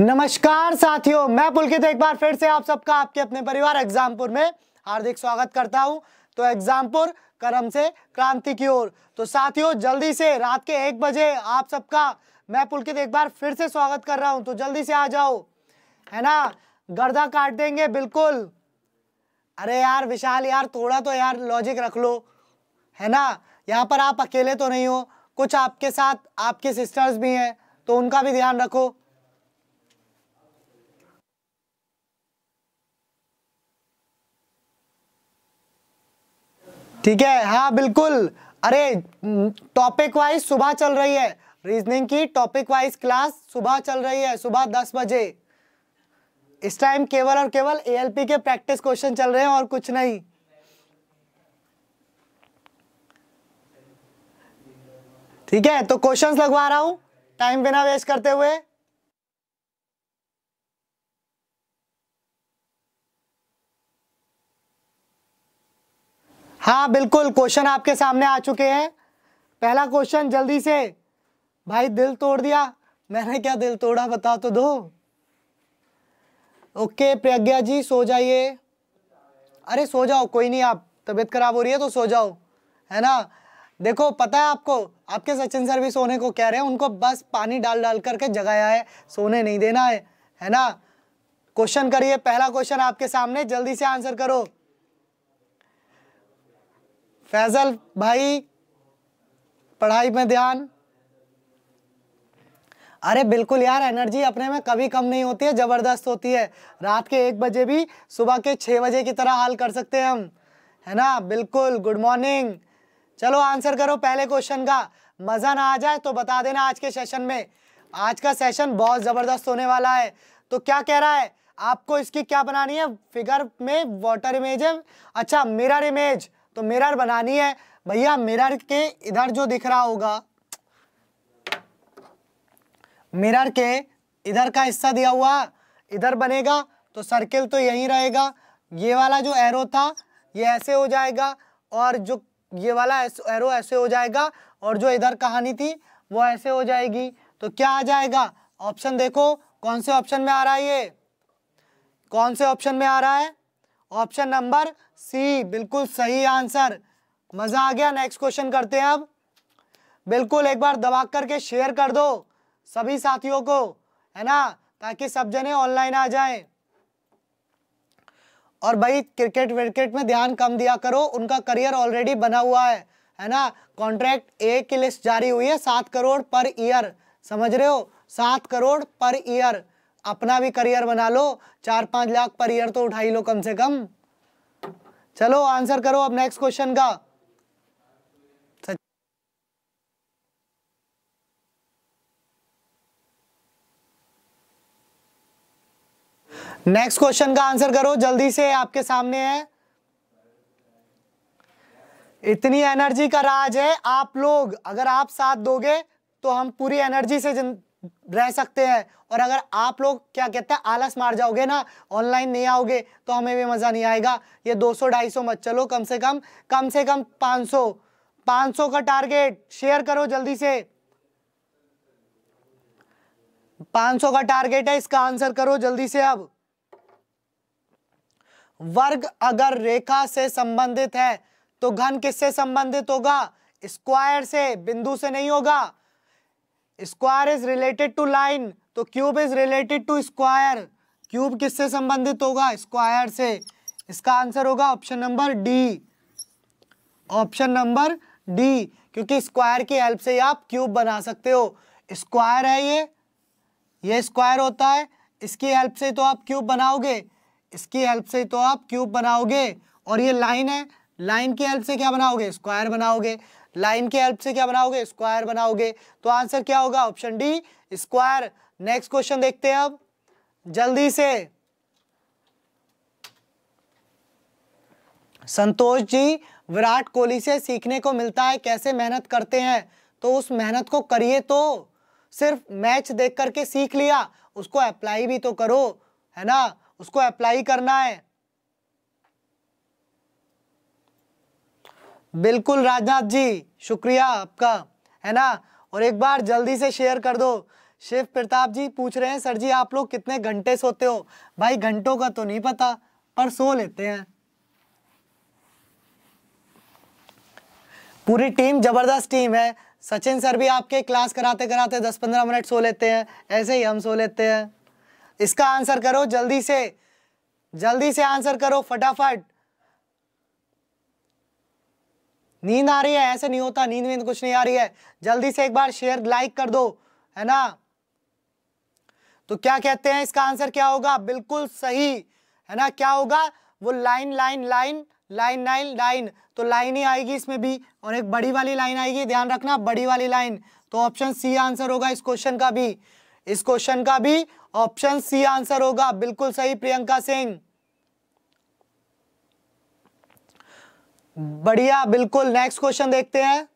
नमस्कार साथियों मैं पुलकित एक बार फिर से आप सबका आपके अपने परिवार एग्जामपुर में हार्दिक स्वागत करता हूं तो एग्जामपुर कर्म से क्रांति की ओर तो साथियों जल्दी से रात के एक बजे आप सबका मैं पुलकित एक बार फिर से स्वागत कर रहा हूं तो जल्दी से आ जाओ है ना गर्दा काट देंगे बिल्कुल अरे यार विशाल यार थोड़ा तो यार लॉजिक रख लो है ना यहाँ पर आप अकेले तो नहीं हो कुछ आपके साथ आपके सिस्टर्स भी हैं तो उनका भी ध्यान रखो ठीक है हाँ बिल्कुल अरे टॉपिक वाइज सुबह चल रही है रीजनिंग की टॉपिक वाइज क्लास सुबह चल रही है सुबह दस बजे इस टाइम केवल और केवल एएलपी के प्रैक्टिस क्वेश्चन चल रहे हैं और कुछ नहीं ठीक है तो क्वेश्चंस लगवा रहा हूं टाइम बिना वेस्ट करते हुए हाँ बिल्कुल क्वेश्चन आपके सामने आ चुके हैं पहला क्वेश्चन जल्दी से भाई दिल तोड़ दिया मैंने क्या दिल तोड़ा बता तो दो ओके प्रज्ञा जी सो जाइए अरे सो जाओ कोई नहीं आप तबीयत खराब हो रही है तो सो जाओ है ना देखो पता है आपको आपके सचिन सर भी सोने को कह रहे हैं उनको बस पानी डाल डाल करके जगाया है सोने नहीं देना है है ना क्वेश्चन करिए पहला क्वेश्चन आपके सामने जल्दी से आंसर करो फैजल भाई पढ़ाई में ध्यान अरे बिल्कुल यार एनर्जी अपने में कभी कम नहीं होती है ज़बरदस्त होती है रात के एक बजे भी सुबह के छः बजे की तरह हाल कर सकते हैं हम है ना बिल्कुल गुड मॉर्निंग चलो आंसर करो पहले क्वेश्चन का मज़ा ना आ जाए तो बता देना आज के सेशन में आज का सेशन बहुत ज़बरदस्त होने वाला है तो क्या कह रहा है आपको इसकी क्या बनानी है फिगर में वाटर इमेज है अच्छा मिरर इमेज तो मिरर बनानी है भैया मिरर के इधर जो दिख रहा होगा मिरर के इधर का हिस्सा दिया हुआ इधर बनेगा तो सर्किल तो यही रहेगा ये वाला जो एरो था ये ऐसे हो जाएगा और जो ये वाला एरो ऐसे हो जाएगा और जो इधर कहानी थी वो ऐसे हो जाएगी तो क्या आ जाएगा ऑप्शन देखो कौन से ऑप्शन में आ रहा है ये कौन से ऑप्शन में आ रहा है ऑप्शन नंबर सी बिल्कुल सही आंसर मजा आ गया नेक्स्ट क्वेश्चन करते हैं अब बिल्कुल एक बार दबा करके शेयर कर दो सभी साथियों को है ना ताकि सब जने ऑनलाइन आ जाए और भाई क्रिकेट विकेट में ध्यान कम दिया करो उनका करियर ऑलरेडी बना हुआ है है ना कॉन्ट्रैक्ट ए की लिस्ट जारी हुई है सात करोड़ पर ईयर समझ रहे हो सात करोड़ पर ईयर अपना भी करियर बना लो चार पांच लाख पर ईयर तो उठाई लो कम से कम चलो आंसर करो अब नेक्स्ट क्वेश्चन का नेक्स्ट क्वेश्चन का आंसर करो जल्दी से आपके सामने है इतनी एनर्जी का राज है आप लोग अगर आप साथ दोगे तो हम पूरी एनर्जी से जन... रह सकते हैं और अगर आप लोग क्या कहते हैं आलस मार जाओगे ना ऑनलाइन नहीं आओगे तो हमें भी मज़ा नहीं आएगा ये 200 250 मत चलो कम से कम कम से कम 500 500 का टारगेट शेयर करो जल्दी से 500 का टारगेट है इसका आंसर करो जल्दी से अब वर्ग अगर रेखा से संबंधित है तो घन किससे संबंधित होगा स्क्वायर से बिंदु से नहीं होगा square is related to line तो cube is related to square cube किससे संबंधित होगा स्क्वायर से इसका आंसर होगा option number D option number D क्योंकि स्क्वायर की हेल्प से ही आप क्यूब बना सकते हो स्क्वायर है ये ये स्क्वायर होता है इसकी हेल्प से तो आप क्यूब बनाओगे इसकी हेल्प से तो आप क्यूब बनाओगे और ये लाइन है लाइन की हेल्प से क्या बनाओगे स्क्वायर बनाओगे लाइन के हेल्प से क्या बनाओगे स्क्वायर बनाओगे तो आंसर क्या होगा option D square next question देखते हैं अब जल्दी से संतोष जी विराट कोहली से सीखने को मिलता है कैसे मेहनत करते हैं तो उस मेहनत को करिए तो सिर्फ मैच देख करके सीख लिया उसको अप्लाई भी तो करो है ना उसको अप्लाई करना है बिल्कुल राजनाथ जी शुक्रिया आपका है ना और एक बार जल्दी से शेयर कर दो शिव प्रताप जी पूछ रहे हैं सर जी आप लोग कितने घंटे सोते हो भाई घंटों का तो नहीं पता पर सो लेते हैं पूरी टीम जबरदस्त टीम है सचिन सर भी आपके क्लास कराते कराते 10-15 मिनट सो लेते हैं ऐसे ही हम सो लेते हैं इसका आंसर करो जल्दी से जल्दी से आंसर करो फटाफट नींद आ रही है ऐसे नहीं होता नींद वींद तो कुछ नहीं आ रही है जल्दी से एक बार शेयर लाइक कर दो है ना तो क्या कहते हैं इसका आंसर क्या होगा बिल्कुल सही है ना क्या होगा वो line line line line line line तो लाइन ही आएगी इसमें भी और एक बड़ी वाली लाइन आएगी ध्यान रखना बड़ी वाली लाइन तो ऑप्शन सी आंसर होगा इस क्वेश्चन का भी इस क्वेश्चन का भी ऑप्शन सी आंसर होगा बिल्कुल सही प्रियंका सिंह बढ़िया बिल्कुल नेक्स्ट क्वेश्चन देखते हैं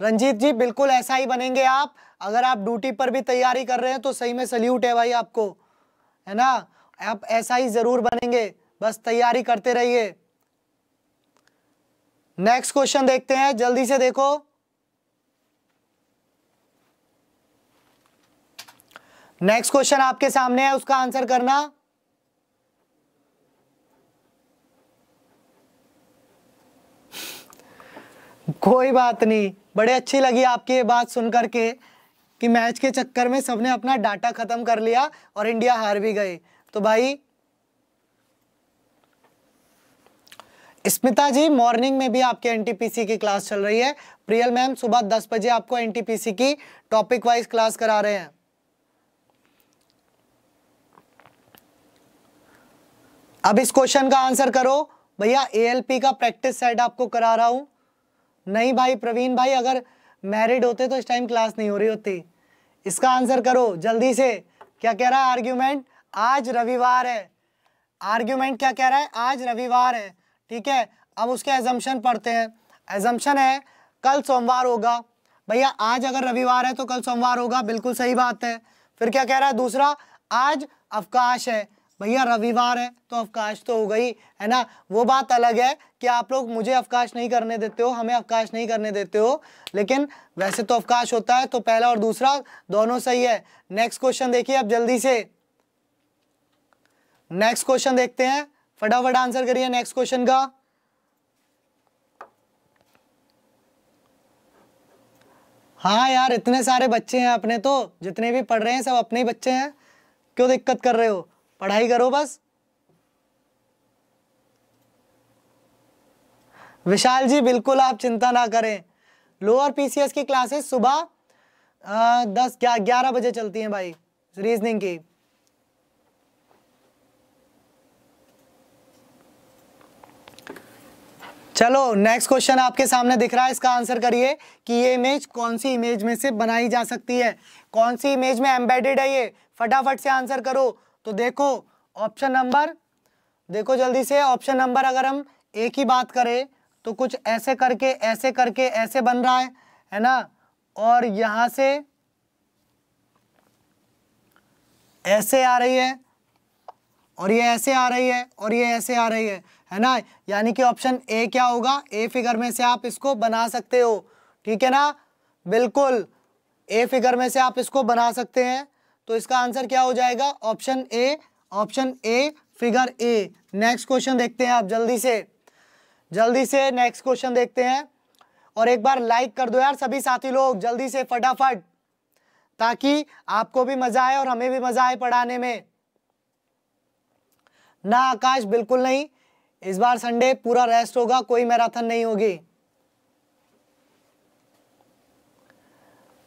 रंजीत जी बिल्कुल ऐसा ही बनेंगे आप अगर आप ड्यूटी पर भी तैयारी कर रहे हैं तो सही में सल्यूट है भाई आपको है ना आप ऐसा ही जरूर बनेंगे बस तैयारी करते रहिए नेक्स्ट क्वेश्चन देखते हैं जल्दी से देखो नेक्स्ट क्वेश्चन आपके सामने है उसका आंसर करना कोई बात नहीं बड़े अच्छी लगी आपकी ये बात सुन करके कि मैच के चक्कर में सबने अपना डाटा ख़त्म कर लिया और इंडिया हार भी गए तो भाई स्मिता जी मॉर्निंग में भी आपके एनटीपीसी की क्लास चल रही है प्रियल मैम सुबह दस बजे आपको एनटीपीसी की टॉपिक वाइज क्लास करा रहे हैं अब इस क्वेश्चन का आंसर करो भैया एएलपी का प्रैक्टिस सेट आपको करा रहा हूं नहीं भाई प्रवीण भाई अगर मैरिड होते तो इस टाइम क्लास नहीं हो रही होती इसका आंसर करो जल्दी से क्या कह रहा है आर्ग्यूमेंट आज रविवार है आर्ग्यूमेंट क्या कह रहा है आज रविवार है ठीक है अब उसके एजम्पन पढ़ते हैं एजम्पन है कल सोमवार होगा भैया आज अगर रविवार है तो कल सोमवार होगा बिल्कुल सही बात है फिर क्या कह रहा है दूसरा आज अवकाश है भैया रविवार है तो अवकाश तो हो गई है ना वो बात अलग है कि आप लोग मुझे अवकाश नहीं करने देते हो हमें अवकाश नहीं करने देते हो लेकिन वैसे तो अवकाश होता है तो पहला और दूसरा दोनों सही है नेक्स्ट क्वेश्चन देखिए आप जल्दी से नेक्स्ट क्वेश्चन देखते हैं फटाफट आंसर करिए नेक्स्ट क्वेश्चन का हाँ यार इतने सारे बच्चे हैं अपने तो जितने भी पढ़ रहे हैं सब अपने ही बच्चे हैं क्यों दिक्कत कर रहे हो पढ़ाई करो बस विशाल जी बिल्कुल आप चिंता ना करें लोअर पीसीएस की क्लासेस सुबह आ, दस ग्या, ग्यारह बजे चलती हैं भाई रीजनिंग की चलो नेक्स्ट क्वेश्चन आपके सामने दिख रहा है इसका आंसर करिए कि ये इमेज कौन सी इमेज में से बनाई जा सकती है कौन सी इमेज में एम्बेडेड है ये फटाफट से आंसर करो तो देखो ऑप्शन नंबर देखो जल्दी से ऑप्शन नंबर अगर हम ए की बात करें तो कुछ ऐसे करके ऐसे करके ऐसे बन रहा है है ना और यहां से ऐसे आ रही है और ये ऐसे आ रही है और ये ऐसे आ रही है है ना यानी कि ऑप्शन ए क्या होगा ए फिगर में से आप इसको बना सकते हो ठीक है ना बिल्कुल ए फिगर में से आप इसको बना सकते हैं तो इसका आंसर क्या हो जाएगा option A option A figure A next question देखते हैं आप जल्दी से जल्दी से नेक्स्ट क्वेश्चन देखते हैं और एक बार लाइक कर दो यार सभी साथी लोग जल्दी से फटाफट ताकि आपको भी मजा आए और हमें भी मजा आए पढ़ाने में ना आकाश बिल्कुल नहीं इस बार संडे पूरा रेस्ट होगा कोई मैराथन नहीं होगी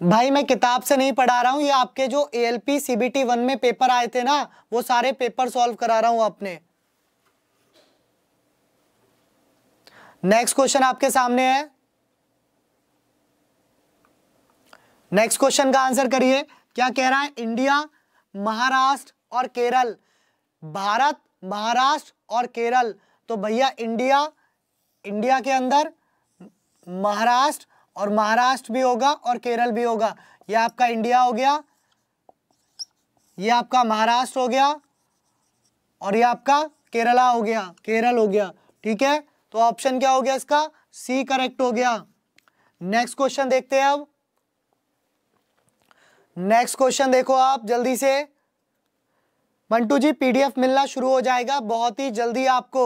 भाई मैं किताब से नहीं पढ़ा रहा हूँ ये आपके जो A L P C B T one में पेपर आए थे ना वो सारे पेपर सॉल्व करा रहा हूँ आपने नेक्स्ट क्वेश्चन आपके सामने है नेक्स्ट क्वेश्चन का आंसर करिए क्या कह रहा है इंडिया महाराष्ट्र और केरल भारत महाराष्ट्र और केरल तो भैया इंडिया इंडिया के अंदर महाराष्ट्र और महाराष्ट्र भी होगा और केरल भी होगा ये आपका इंडिया हो गया ये आपका महाराष्ट्र हो गया और ये आपका केरला हो गया केरल हो गया ठीक है तो ऑप्शन क्या हो गया इसका सी करेक्ट हो गया नेक्स्ट क्वेश्चन देखते हैं अब नेक्स्ट क्वेश्चन देखो आप जल्दी से मंटू जी पीडीएफ मिलना शुरू हो जाएगा बहुत ही जल्दी आपको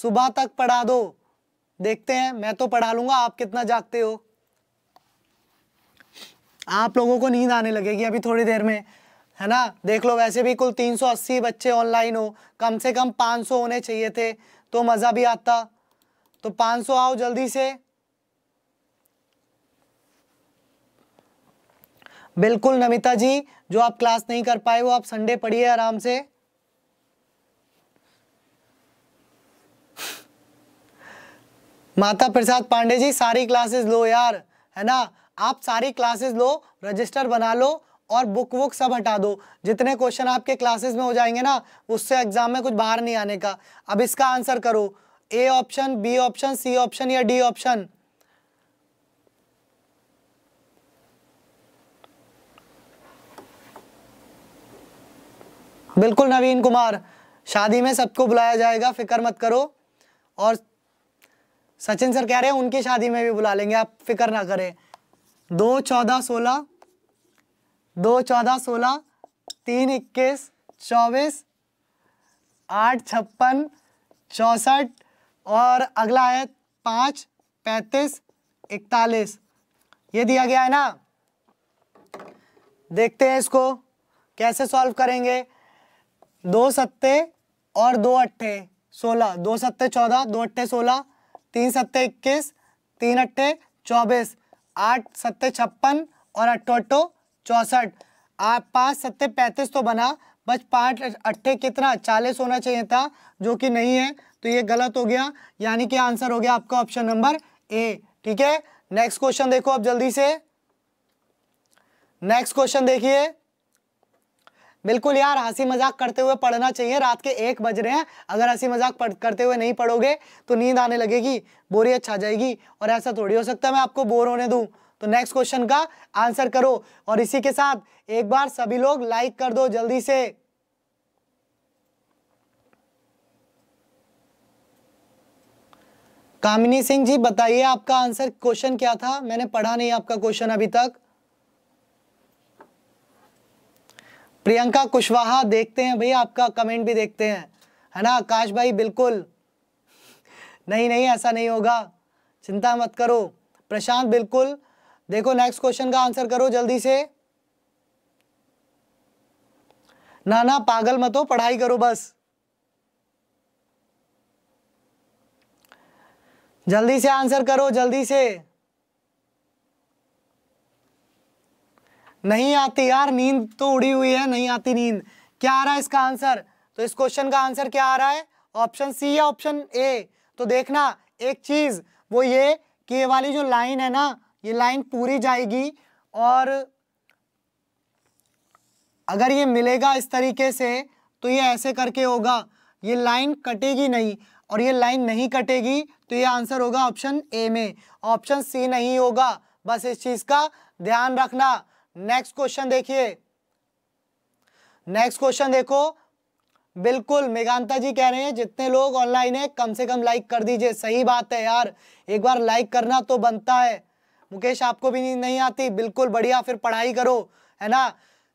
सुबह तक पढ़ा दो देखते हैं मैं तो पढ़ा लूंगा आप कितना जागते हो आप लोगों को नींद आने लगेगी अभी थोड़ी देर में है ना देख लो वैसे भी कुल 380 बच्चे ऑनलाइन हो कम से कम 500 होने चाहिए थे तो मज़ा भी आता तो 500 आओ जल्दी से बिल्कुल नमिता जी जो आप क्लास नहीं कर पाए वो आप संडे पढ़िए आराम से माता प्रसाद पांडे जी सारी क्लासेस लो यार है ना आप सारी क्लासेस लो रजिस्टर बना लो और बुक वुक सब हटा दो जितने क्वेश्चन आपके क्लासेस में हो जाएंगे ना उससे एग्जाम में कुछ बाहर नहीं आने का अब इसका आंसर करो A option B option C option या डी ऑप्शन बिल्कुल नवीन कुमार शादी में सबको बुलाया जाएगा फिक्र मत करो और सचिन सर कह रहे हैं उनकी शादी में भी बुला लेंगे आप फिक्र ना करें दो चौदह सोलह दो चौदह सोलह तीन इक्कीस चौबीस आठ छप्पन चौंसठ और अगला है पाँच पैंतीस इकतालीस ये दिया गया है ना देखते हैं इसको कैसे सॉल्व करेंगे दो सत्ते और दो अट्ठे सोलह दो सत्ते चौदह दो अट्ठे सोलह तीन सत्ते इक्कीस तीन अट्ठे चौबीस आठ सत्ते छप्पन और अट्ठो अट्ठो चौंसठ आप पाँच सत्ते पैंतीस तो बना बस पाँच अट्ठे कितना चालीस होना चाहिए था जो कि नहीं है तो ये गलत हो गया यानी कि आंसर हो गया आपका ऑप्शन नंबर ए ठीक है नेक्स्ट क्वेश्चन देखो आप जल्दी से नेक्स्ट क्वेश्चन देखिए बिल्कुल यार हंसी मजाक करते हुए पढ़ना चाहिए रात के एक बज रहे हैं अगर हंसी मजाक करते हुए नहीं पढ़ोगे तो नींद आने लगेगी बोरी अच्छा जाएगी और ऐसा थोड़ी हो सकता है मैं आपको बोर होने दूँ तो नेक्स्ट क्वेश्चन का आंसर करो और इसी के साथ एक बार सभी लोग लाइक कर दो जल्दी से कामिनी सिंह जी बताइए आपका आंसर क्वेश्चन क्या था मैंने पढ़ा नहीं आपका क्वेश्चन अभी तक प्रियंका कुशवाहा देखते हैं भैया आपका कमेंट भी देखते हैं है ना आकाश भाई बिल्कुल नहीं नहीं ऐसा नहीं होगा चिंता मत करो प्रशांत बिल्कुल देखो नेक्स्ट क्वेश्चन का आंसर करो जल्दी से ना ना पागल मत हो पढ़ाई करो बस जल्दी से आंसर करो जल्दी से नहीं आती यार नींद तो उड़ी हुई है नहीं आती नींद क्या आ रहा है इसका आंसर तो इस क्वेश्चन का आंसर क्या आ रहा है ऑप्शन सी या ऑप्शन ए तो देखना एक चीज वो ये कि ये वाली जो लाइन है ना ये लाइन पूरी जाएगी और अगर ये मिलेगा इस तरीके से तो ये ऐसे करके होगा ये लाइन कटेगी नहीं और ये लाइन नहीं कटेगी तो ये आंसर होगा ऑप्शन ए में ऑप्शन सी नहीं होगा बस इस चीज़ का ध्यान रखना नेक्स्ट क्वेश्चन देखिए नेक्स्ट क्वेश्चन देखो बिल्कुल मेघांता जी कह रहे हैं जितने लोग ऑनलाइन है कम से कम लाइक कर दीजिए सही बात है यार एक बार लाइक करना तो बनता है मुकेश आपको भी नहीं आती बिल्कुल बढ़िया फिर पढ़ाई करो है ना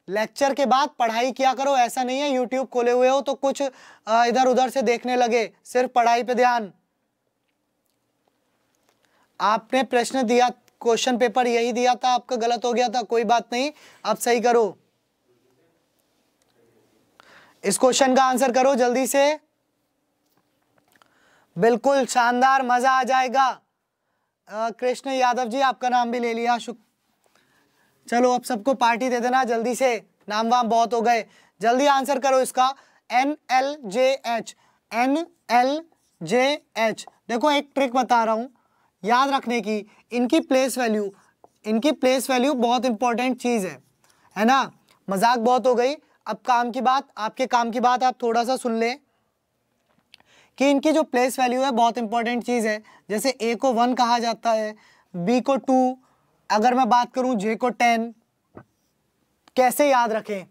लेक्चर के बाद पढ़ाई किया करो ऐसा नहीं है यूट्यूब खोले हुए हो तो कुछ इधर उधर से देखने लगे सिर्फ पढ़ाई पे ध्यान आपने प्रश्न दिया क्वेश्चन पेपर यही दिया था आपका गलत हो गया था कोई बात नहीं आप सही करो इस क्वेश्चन का आंसर करो जल्दी से बिल्कुल शानदार मजा आ जाएगा कृष्ण यादव जी आपका नाम भी ले लिया शुक चलो अब सबको पार्टी दे देना जल्दी से नाम वाम बहुत हो गए जल्दी आंसर करो इसका N L J H N L J H देखो एक ट्रिक बता रहा हूँ याद रखने की इनकी प्लेस वैल्यू इनकी प्लेस वैल्यू बहुत इंपॉर्टेंट चीज़ है है ना मजाक बहुत हो गई अब काम की बात आपके काम की बात आप थोड़ा सा सुन लें कि इनकी जो प्लेस वैल्यू है बहुत इंपॉर्टेंट चीज़ है जैसे ए को वन कहा जाता है बी को टू अगर मैं बात करूं जे को टेन कैसे याद रखें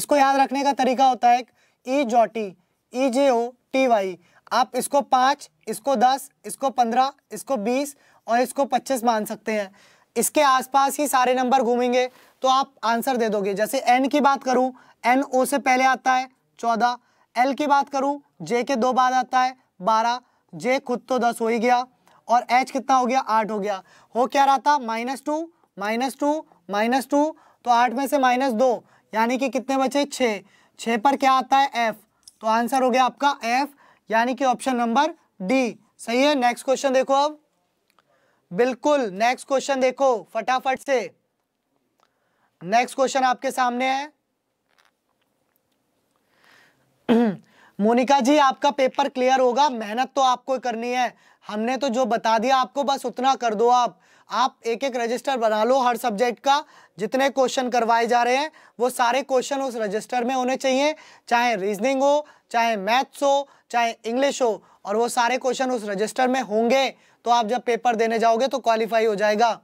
इसको याद रखने का तरीका होता है ई जॉटी ई जे ओ टी वाई आप इसको पाँच इसको दस इसको पंद्रह इसको बीस और इसको पच्चीस मान सकते हैं इसके आसपास ही सारे नंबर घूमेंगे तो आप आंसर दे दोगे जैसे एन की बात करूँ एन ओ से पहले आता है चौदह एल की बात करूँ जे के दो बाद आता है बारह जे खुद तो दस हो ही गया और एच कितना हो गया आठ हो गया हो क्या रहा था minus two minus two minus two तो आठ में से माइनस दो यानी कि कितने बचे छः छः पर क्या आता है एफ तो आंसर हो गया आपका एफ यानी कि ऑप्शन नंबर डी सही है नेक्स्ट क्वेश्चन देखो अब बिल्कुल नेक्स्ट क्वेश्चन देखो फटाफट से नेक्स्ट क्वेश्चन आपके सामने है मोनिका जी आपका पेपर क्लियर होगा मेहनत तो आपको करनी है हमने तो जो बता दिया आपको बस उतना कर दो आप आप एक एक रजिस्टर बना लो हर सब्जेक्ट का जितने क्वेश्चन करवाए जा रहे हैं वो सारे क्वेश्चन उस रजिस्टर में होने चाहिए चाहे रीजनिंग हो चाहे मैथ्स हो चाहे इंग्लिश हो और वो सारे क्वेश्चन उस रजिस्टर में होंगे तो आप जब पेपर देने जाओगे तो क्वालिफाई हो जाएगा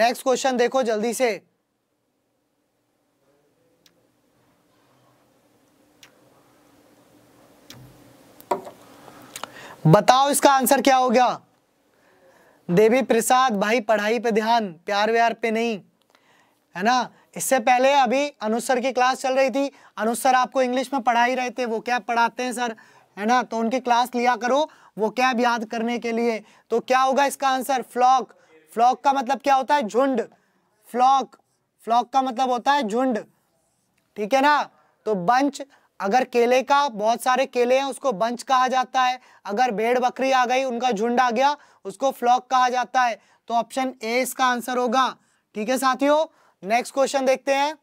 नेक्स्ट क्वेश्चन देखो जल्दी से बताओ इसका आंसर क्या हो गया देवी प्रसाद भाई पढ़ाई पे ध्यान प्यार व्यार पे नहीं है ना इससे पहले अभी अनुसर की क्लास चल रही थी अनुसर आपको इंग्लिश में पढ़ा ही रहे थे वो क्या पढ़ाते हैं सर है ना तो उनकी क्लास लिया करो वो कैब याद करने के लिए तो क्या होगा इसका आंसर फ्लॉक फ्लॉक का मतलब क्या होता है झुंड फ्लॉक फ्लॉक का मतलब होता है झुंड ठीक है ना तो बंच अगर केले का बहुत सारे केले हैं उसको बंच कहा जाता है अगर भेड़ बकरी आ गई उनका झुंड आ गया उसको फ्लॉक कहा जाता है तो ऑप्शन ए इसका आंसर होगा ठीक है साथियों नेक्स्ट क्वेश्चन देखते हैं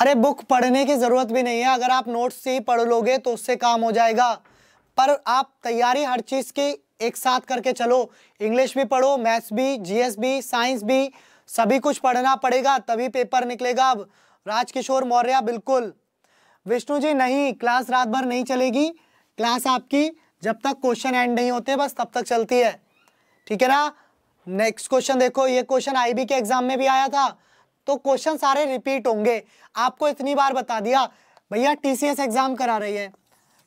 अरे बुक पढ़ने की ज़रूरत भी नहीं है अगर आप नोट्स से ही पढ़ लोगे तो उससे काम हो जाएगा पर आप तैयारी हर चीज़ की एक साथ करके चलो इंग्लिश भी पढ़ो मैथ्स भी जीएस भी साइंस भी सभी कुछ पढ़ना पड़ेगा तभी पेपर निकलेगा अब राजकिशोर मौर्य बिल्कुल विष्णु जी नहीं क्लास रात भर नहीं चलेगी क्लास आपकी जब तक क्वेश्चन एंड नहीं होते बस तब तक चलती है ठीक है ना नेक्स्ट क्वेश्चन देखो ये क्वेश्चन आईबी के एग्जाम में भी आया था तो क्वेश्चन सारे रिपीट होंगे आपको इतनी बार बता दिया भैया टीसीएस एग्जाम करा रही है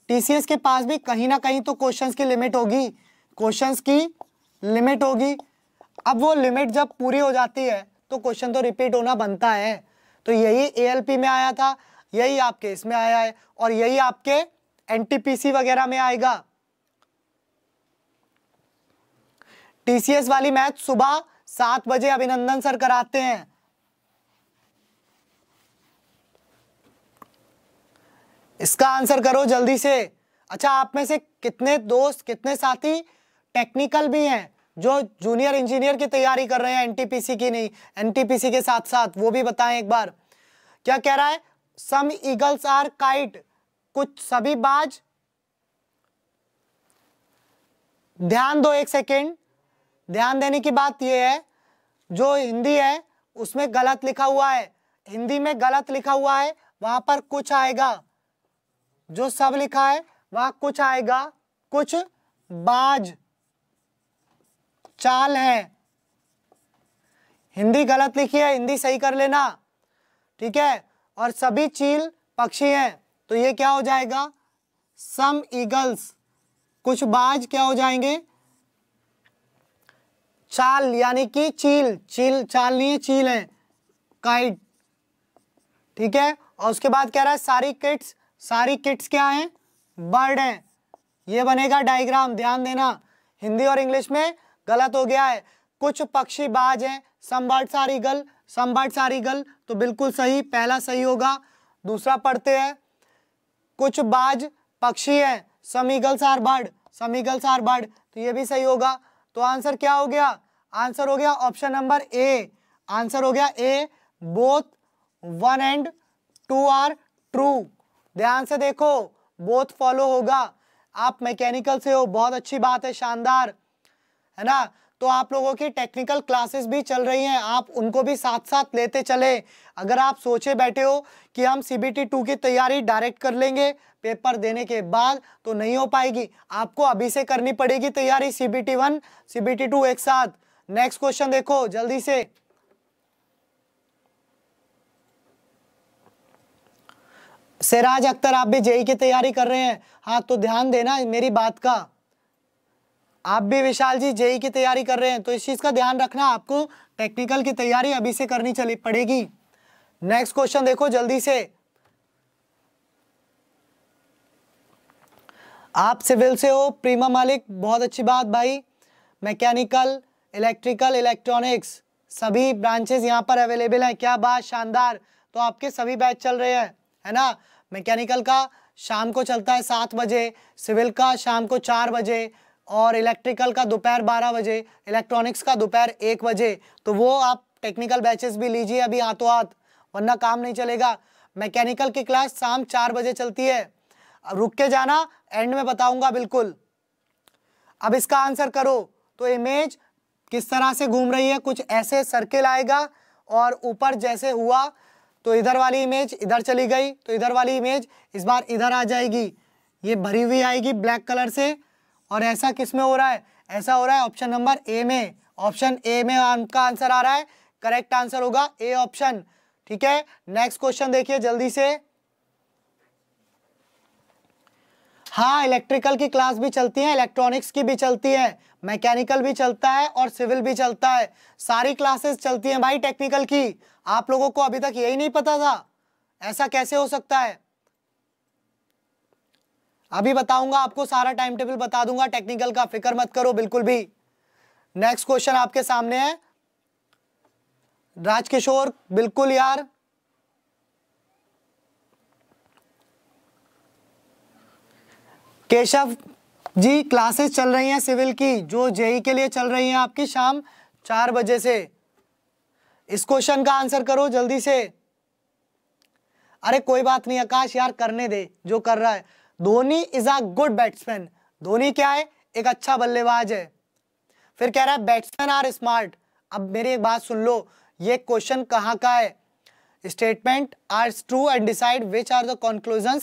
टीसीएस के पास भी कहीं ना कहीं तो क्वेश्चंस की लिमिट होगी क्वेश्चंस की लिमिट होगी अब वो लिमिट जब पूरी हो जाती है तो क्वेश्चन तो रिपीट होना बनता है तो यही ए में आया था यही आपके इसमें आया है और यही आपके एन वगैरह में आएगा टीसीएस वाली मैच सुबह सात बजे अभिनंदन सर कराते हैं इसका आंसर करो जल्दी से अच्छा आप में से कितने दोस्त कितने साथी टेक्निकल भी हैं जो जूनियर इंजीनियर की तैयारी कर रहे हैं एनटीपीसी की नहीं एनटीपीसी के साथ साथ वो भी बताएं एक बार क्या कह रहा है सम ईगल्स आर काइट कुछ सभी बाज ध्यान दो एक सेकेंड ध्यान देने की बात यह है जो हिंदी है उसमें गलत लिखा हुआ है हिंदी में गलत लिखा हुआ है वहां पर कुछ आएगा जो सब लिखा है वहां कुछ आएगा कुछ बाज चाल है हिंदी गलत लिखी है हिंदी सही कर लेना ठीक है और सभी चील पक्षी हैं तो ये क्या हो जाएगा सम ईगल्स कुछ बाज क्या हो जाएंगे चाल यानी कि चील चील चाल नहीं है चील है काइट ठीक है और उसके बाद कह रहा है सारी किट्स सारी किट्स क्या हैं बर्ड हैं ये बनेगा डायग्राम ध्यान देना हिंदी और इंग्लिश में गलत हो गया है कुछ पक्षी बाज हैं संबाट सारी गल संबाट सारी गल तो बिल्कुल सही पहला सही होगा दूसरा पढ़ते हैं कुछ बाज पक्षी हैं समीगल सार बर्ड समीगल सार बर्ड तो ये भी सही होगा तो आंसर क्या हो गया आंसर हो गया ऑप्शन नंबर ए आंसर हो गया A both one and two are true ध्यान से देखो बोथ फॉलो होगा आप मैकेनिकल से हो बहुत अच्छी बात है शानदार है ना तो आप लोगों की टेक्निकल क्लासेस भी चल रही हैं आप उनको भी साथ साथ लेते चले अगर आप सोचे बैठे हो कि हम सी बी टी टू की तैयारी डायरेक्ट कर लेंगे पेपर देने के बाद तो नहीं हो पाएगी आपको अभी से करनी पड़ेगी तैयारी सीबीटी वन सीबीटी टू एक साथ नेक्स्ट क्वेश्चन देखो जल्दी से सिराज अख्तर आप भी जेई की तैयारी कर रहे हैं हाँ तो ध्यान देना मेरी बात का आप भी विशाल जी जेई की तैयारी कर रहे हैं तो इस चीज़ का ध्यान रखना आपको टेक्निकल की तैयारी अभी से करनी चली पड़ेगी नेक्स्ट क्वेश्चन देखो जल्दी से आप सिविल से हो प्रीमा मालिक बहुत अच्छी बात भाई मैकेनिकल इलेक्ट्रिकल इलेक्ट्रॉनिक्स सभी ब्रांचेज यहाँ पर अवेलेबल हैं क्या बात शानदार तो आपके सभी बैच चल रहे हैं है ना मैकेनिकल का शाम को चलता है सात बजे सिविल का शाम को चार बजे और इलेक्ट्रिकल का दोपहर बारह बजे इलेक्ट्रॉनिक्स का दोपहर एक बजे तो वो आप टेक्निकल बैचेस भी लीजिए अभी हाथों हाथ वरना काम नहीं चलेगा मैकेनिकल की क्लास शाम चार बजे चलती है रुक के जाना एंड में बताऊंगा बिल्कुल अब इसका आंसर करो तो इमेज किस तरह से घूम रही है कुछ ऐसे सर्किल आएगा और ऊपर जैसे हुआ तो इधर वाली इमेज इधर चली गई तो इधर वाली इमेज इस बार इधर आ जाएगी ये भरी हुई आएगी ब्लैक कलर से और ऐसा किस में हो रहा है ऐसा हो रहा है ऑप्शन नंबर ए में ऑप्शन ए में आपका आंसर आ रहा है करेक्ट आंसर होगा ए ऑप्शन ठीक है नेक्स्ट क्वेश्चन देखिए जल्दी से हाँ इलेक्ट्रिकल की क्लास भी चलती है इलेक्ट्रॉनिक्स की भी चलती है मैकेनिकल भी चलता है और सिविल भी चलता है सारी क्लासेस चलती हैं भाई टेक्निकल की आप लोगों को अभी तक यही नहीं पता था ऐसा कैसे हो सकता है अभी बताऊंगा आपको सारा टाइम टेबल बता दूंगा टेक्निकल का फिक्र मत करो बिल्कुल भी नेक्स्ट क्वेश्चन आपके सामने है राजकिशोर बिल्कुल यार केशव जी क्लासेस चल रही हैं सिविल की जो जेई के लिए चल रही हैं आपकी शाम चार बजे से इस क्वेश्चन का आंसर करो जल्दी से अरे कोई बात नहीं आकाश यार करने दे जो कर रहा है Dhoni is a good batsman Dhoni क्या है एक अच्छा बल्लेबाज है फिर कह रहा है बैट्समैन आर स्मार्ट अब मेरी एक बात सुन लो ये क्वेश्चन कहाँ का है statement are true and decide which are the conclusion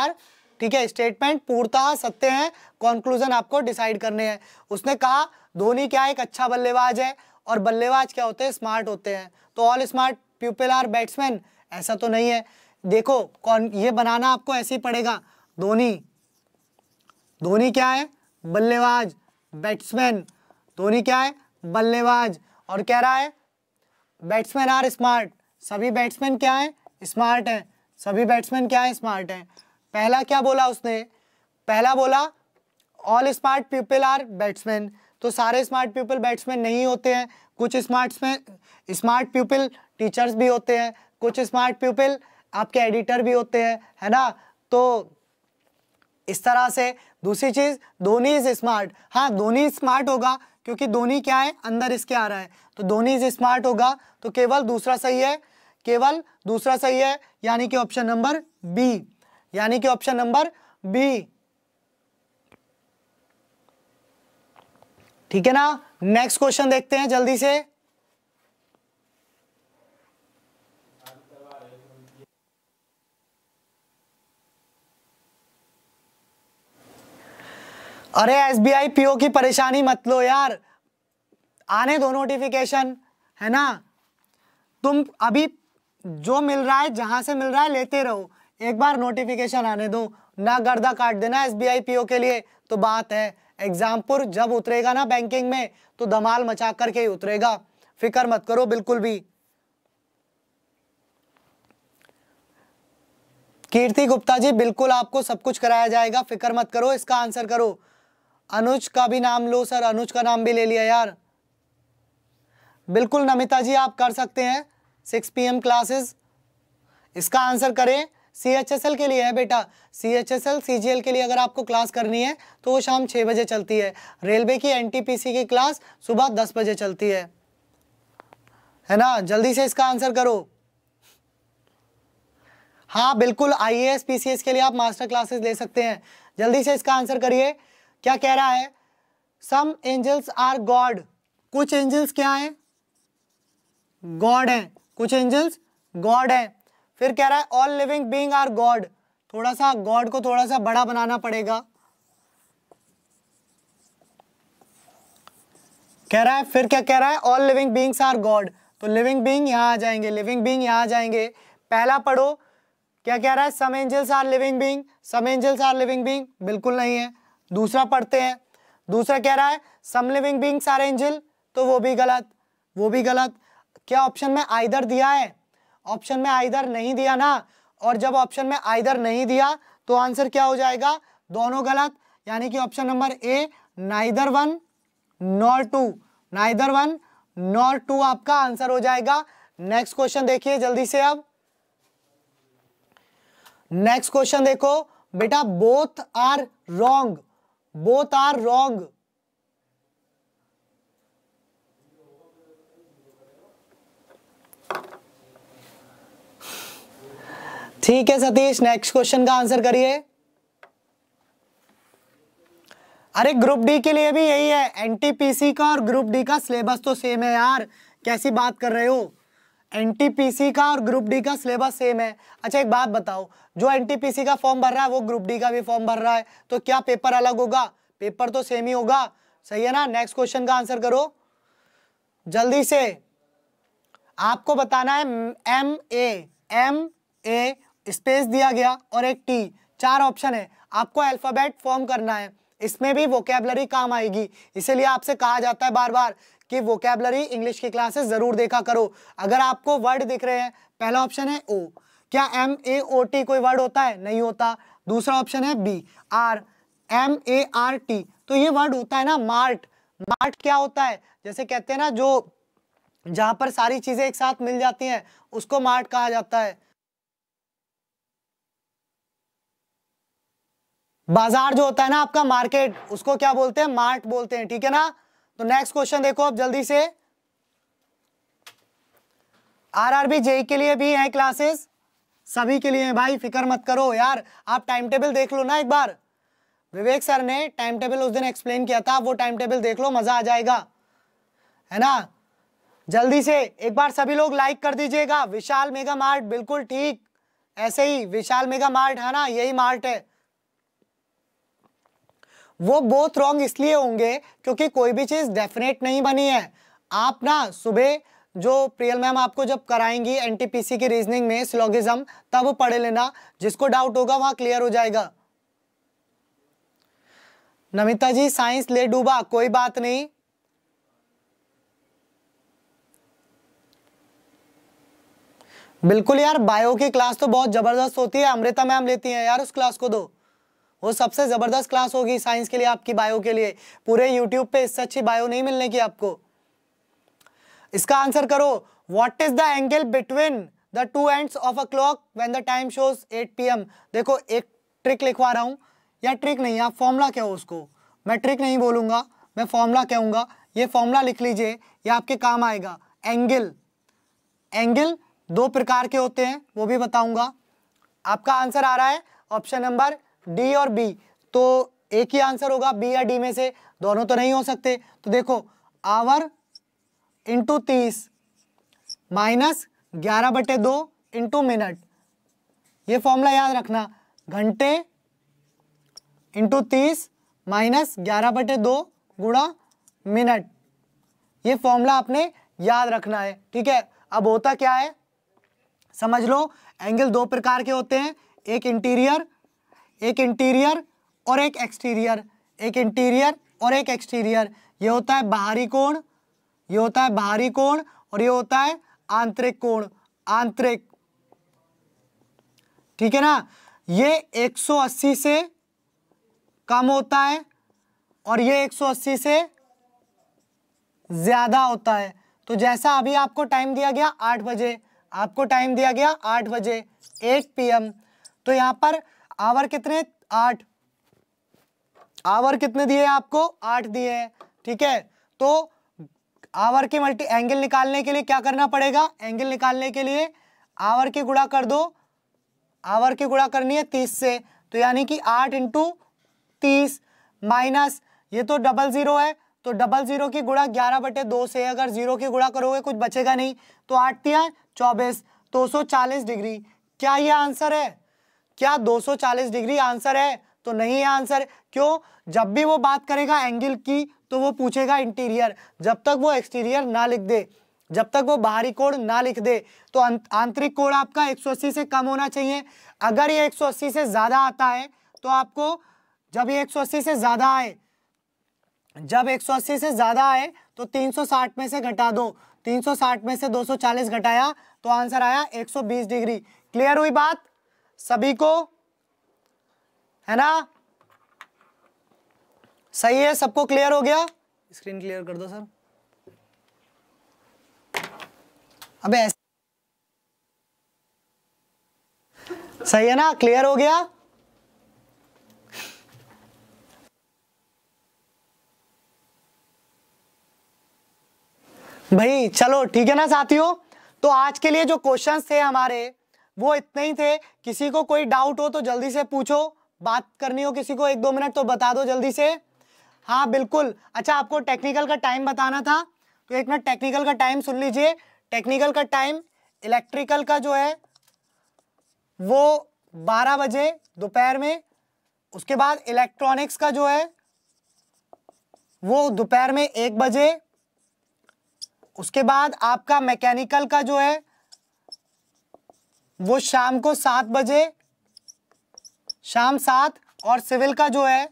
are ठीक है स्टेटमेंट पूर्णतः सत्य है कॉन्क्लूजन आपको डिसाइड करने हैं उसने कहा धोनी क्या एक अच्छा बल्लेबाज है और बल्लेबाज क्या होते हैं स्मार्ट होते हैं तो all smart people are batsman ऐसा तो नहीं है देखो कौन ये बनाना आपको ऐसे ही पड़ेगा धोनी धोनी क्या है बल्लेबाज बैट्समैन धोनी क्या है बल्लेबाज और कह रहा है बैट्समैन आर स्मार्ट सभी बैट्समैन क्या है स्मार्ट है सभी बैट्समैन क्या है स्मार्ट है पहला क्या बोला उसने पहला बोला all smart people are batsman तो सारे स्मार्ट पीपल बैट्समैन नहीं होते हैं कुछ स्मार्ट स्मार्ट पीपल टीचर्स भी होते हैं कुछ स्मार्ट पीपल आपके एडिटर भी होते हैं है ना तो इस तरह से दूसरी चीज़ धोनी इज़ स्मार्ट हाँ धोनी स्मार्ट होगा क्योंकि धोनी क्या है अंदर इसके आ रहा है तो धोनी इज़ स्मार्ट होगा तो केवल दूसरा सही है केवल दूसरा सही है यानी कि ऑप्शन नंबर बी यानी कि ऑप्शन नंबर बी ठीक है ना नेक्स्ट क्वेश्चन देखते हैं जल्दी से अरे एस बी आई पीओ की परेशानी मत लो यार आने दो नोटिफिकेशन है ना तुम अभी जो मिल रहा है जहां से मिल रहा है लेते रहो एक बार नोटिफिकेशन आने दो ना गर्दा काट देना S B I P O के लिए तो बात है एग्जामपुर जब उतरेगा ना बैंकिंग में तो धमाल मचा करके ही उतरेगा फिक्र मत करो बिल्कुल भी कीर्ति गुप्ता जी बिल्कुल आपको सब कुछ कराया जाएगा फिक्र मत करो इसका आंसर करो अनुज का भी नाम लो सर अनुज का नाम भी ले लिया यार बिल्कुल नमिता जी आप कर सकते हैं सिक्स पीएम क्लासेस इसका आंसर करें सी एच एस एल के लिए है बेटा C H S L C G L के लिए अगर आपको क्लास करनी है तो वो शाम छः बजे चलती है रेलवे की एन टी पी सी की क्लास सुबह दस बजे चलती है है ना जल्दी से इसका आंसर करो हाँ बिल्कुल I A S P C S के लिए आप मास्टर क्लासेस ले सकते हैं जल्दी से इसका आंसर करिए क्या कह रहा है सम एंजल्स आर गॉड कुछ एंजल्स क्या हैं गॉड हैं कुछ एंजल्स गॉड हैं फिर कह रहा है all living being are god थोड़ा सा गॉड को थोड़ा सा बड़ा बनाना पड़ेगा कह रहा है फिर क्या कह रहा है all living beings are god तो लिविंग बींग यहां आ जाएंगे लिविंग बींग यहाँ आ जाएंगे पहला पढ़ो क्या कह रहा है some angels are living being some angels are living being बिल्कुल नहीं है दूसरा पढ़ते हैं दूसरा कह रहा है some living beings are angel तो वो भी गलत वो भी गलत क्या ऑप्शन में आइदर दिया है ऑप्शन में आइधर नहीं दिया ना और जब ऑप्शन में आइधर नहीं दिया तो आंसर क्या हो जाएगा दोनों गलत यानी कि option number A neither one nor two neither one nor two आपका आंसर हो जाएगा नेक्स्ट क्वेश्चन देखिए जल्दी से अब नेक्स्ट क्वेश्चन देखो बेटा both are wrong both are wrong ठीक है सतीश नेक्स्ट क्वेश्चन का आंसर करिए अरे ग्रुप डी के लिए भी यही है एनटीपीसी का और ग्रुप डी का सिलेबस तो सेम है यार कैसी बात कर रहे हो एनटीपीसी का और ग्रुप डी का सिलेबस सेम है अच्छा एक बात बताओ जो एनटीपीसी का फॉर्म भर रहा है वो ग्रुप डी का भी फॉर्म भर रहा है तो क्या पेपर अलग होगा पेपर तो सेम ही होगा सही है ना नेक्स्ट क्वेश्चन का आंसर करो जल्दी से आपको बताना है M A M A space दिया गया और एक टी चार ऑप्शन है आपको अल्फ़ाबेट फॉर्म करना है इसमें भी वोकेबलरी काम आएगी इसीलिए आपसे कहा जाता है बार बार कि वोकेबलरी इंग्लिश की क्लासेस ज़रूर देखा करो अगर आपको वर्ड दिख रहे हैं पहला ऑप्शन है ओ क्या एम ए ओ टी कोई वर्ड होता है नहीं होता दूसरा ऑप्शन है B R M A R T तो ये वर्ड होता है ना मार्ट मार्ट क्या होता है जैसे कहते हैं ना जो जहाँ पर सारी चीज़ें एक साथ मिल जाती हैं उसको मार्ट कहा जाता है बाजार जो होता है ना आपका मार्केट उसको क्या बोलते हैं मार्ट बोलते हैं ठीक है ना तो नेक्स्ट क्वेश्चन देखो आप जल्दी से आरआरबी जेई e के लिए भी है क्लासेस सभी के लिए है भाई फिक्र मत करो यार आप टाइम टेबल देख लो ना एक बार विवेक सर ने टाइम टेबल उस दिन एक्सप्लेन किया था वो टाइम टेबल देख लो मजा आ जाएगा है ना जल्दी से एक बार सभी लोग लाइक कर दीजिएगा विशाल मेगा मार्ट बिल्कुल ठीक ऐसे ही विशाल मेगा मार्ट है ना यही मार्ट है वो बोथ रॉन्ग इसलिए होंगे क्योंकि कोई भी चीज़ डेफिनेट नहीं बनी है आप ना सुबह जो प्रियल मैम आपको जब कराएंगी एनटीपीसी की रीजनिंग में स्लोगिज्म तब पढ़ लेना जिसको डाउट होगा वहां क्लियर हो जाएगा नमिता जी साइंस ले डूबा कोई बात नहीं बिल्कुल यार बायो की क्लास तो बहुत जबरदस्त होती है अमृता मैम लेती हैं यार उस क्लास को दो वो सबसे ज़बरदस्त क्लास होगी साइंस के लिए आपकी बायो के लिए पूरे यूट्यूब पे इससे अच्छी बायो नहीं मिलने की आपको इसका आंसर करो what is the angle between the two ends of a clock when the time shows 8 PM देखो एक ट्रिक लिखवा रहा हूं या ट्रिक नहीं आप फॉर्मूला कहो उसको मैं ट्रिक नहीं बोलूंगा मैं फॉर्मूला कहूंगा ये फॉर्मूला लिख लीजिए ये आपके काम आएगा एंगल एंगल दो प्रकार के होते हैं वो भी बताऊंगा आपका आंसर आ रहा है ऑप्शन नंबर डी और बी तो एक ही आंसर होगा बी या डी में से दोनों तो नहीं हो सकते तो देखो आवर इंटू तीस माइनस ग्यारह बटे दो इंटू मिनट ये फॉर्मूला याद रखना घंटे इंटू तीस माइनस ग्यारह बटे दो गुणा मिनट ये फॉर्मूला आपने याद रखना है ठीक है अब होता क्या है समझ लो एंगल दो प्रकार के होते हैं एक इंटीरियर एक इंटीरियर और एक एक्सटीरियर एक इंटीरियर और एक एक्सटीरियर ये होता है बाहरी कोण ये होता है बाहरी कोण और ये होता है आंतरिक कोण आंतरिक ठीक है ना ये 180 से कम होता है और ये 180 से ज़्यादा होता है तो जैसा अभी आपको टाइम दिया गया आठ बजे आपको टाइम दिया गया आठ बजे एट पीएम तो यहां पर आवर कितने आठ आवर कितने दिए आपको आठ दिए हैं ठीक है तो आवर के मल्टी एंगल निकालने के लिए क्या करना पड़ेगा एंगल निकालने के लिए आवर के गुड़ा कर दो आवर की गुड़ा करनी है तीस से तो यानी कि आठ इंटू तीस माइनस ये तो डबल ज़ीरो है तो डबल ज़ीरो की गुड़ा ग्यारह बटे दो से अगर ज़ीरो की गुड़ा करोगे कुछ बचेगा नहीं तो आठ तिया चौबीस दो सौ चालीस डिग्री क्या ये आंसर है क्या 240 डिग्री आंसर है तो नहीं है आंसर क्यों जब भी वो बात करेगा एंगल की तो वो पूछेगा इंटीरियर जब तक वो एक्सटीरियर ना लिख दे जब तक वो बाहरी कोड ना लिख दे तो आंतरिक कोड आपका 180 से कम होना चाहिए अगर ये 180 से ज़्यादा आता है तो आपको जब ये 180 से ज़्यादा आए जब 180 से ज़्यादा आए तो 360 में से घटा दो 360 में से 240 घटाया तो आंसर आया 120 डिग्री क्लियर हुई बात सभी को है ना सही है सबको क्लियर हो गया स्क्रीन क्लियर कर दो सर अबे ऐसे सही है ना क्लियर हो गया भाई चलो ठीक है ना साथियों तो आज के लिए जो क्वेश्चंस थे हमारे वो इतने ही थे किसी को कोई डाउट हो तो जल्दी से पूछो बात करनी हो किसी को एक दो मिनट तो बता दो जल्दी से हाँ बिल्कुल अच्छा आपको टेक्निकल का टाइम बताना था तो एक मिनट टेक्निकल का टाइम सुन लीजिए टेक्निकल का टाइम इलेक्ट्रिकल का जो है वो 12 बजे दोपहर में उसके बाद इलेक्ट्रॉनिक्स का जो है वो दोपहर में एक बजे उसके बाद आपका मैकेनिकल का जो है वो शाम को सात बजे शाम सात और सिविल का जो है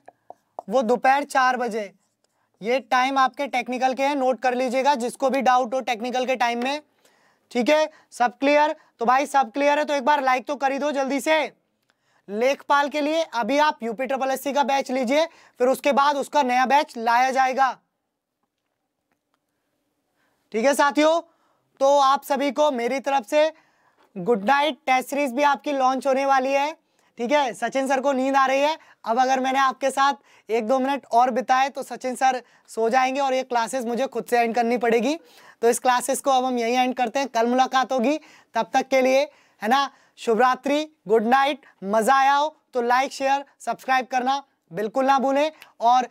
वो दोपहर चार बजे ये टाइम आपके टेक्निकल के हैं नोट कर लीजिएगा जिसको भी डाउट हो टेक्निकल के टाइम में ठीक है सब क्लियर तो भाई सब क्लियर है तो एक बार लाइक तो कर ही दो जल्दी से लेखपाल के लिए अभी आप यूपी ट्रिपल एस का बैच लीजिए फिर उसके बाद उसका नया बैच लाया जाएगा ठीक है साथियों तो आप सभी को मेरी तरफ से गुड नाइट टेस्ट सीरीज भी आपकी लॉन्च होने वाली है ठीक है सचिन सर को नींद आ रही है अब अगर मैंने आपके साथ एक दो मिनट और बिताए तो सचिन सर सो जाएंगे और ये क्लासेस मुझे खुद से एंड करनी पड़ेगी तो इस क्लासेस को अब हम यहीं एंड करते हैं कल मुलाकात होगी तब तक के लिए है ना शुभरात्रि गुड नाइट मज़ा आया हो तो लाइक शेयर सब्सक्राइब करना बिल्कुल ना भूलें और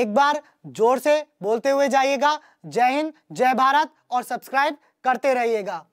एक बार जोर से बोलते हुए जाइएगा जय हिंद जय भारत और सब्सक्राइब करते रहिएगा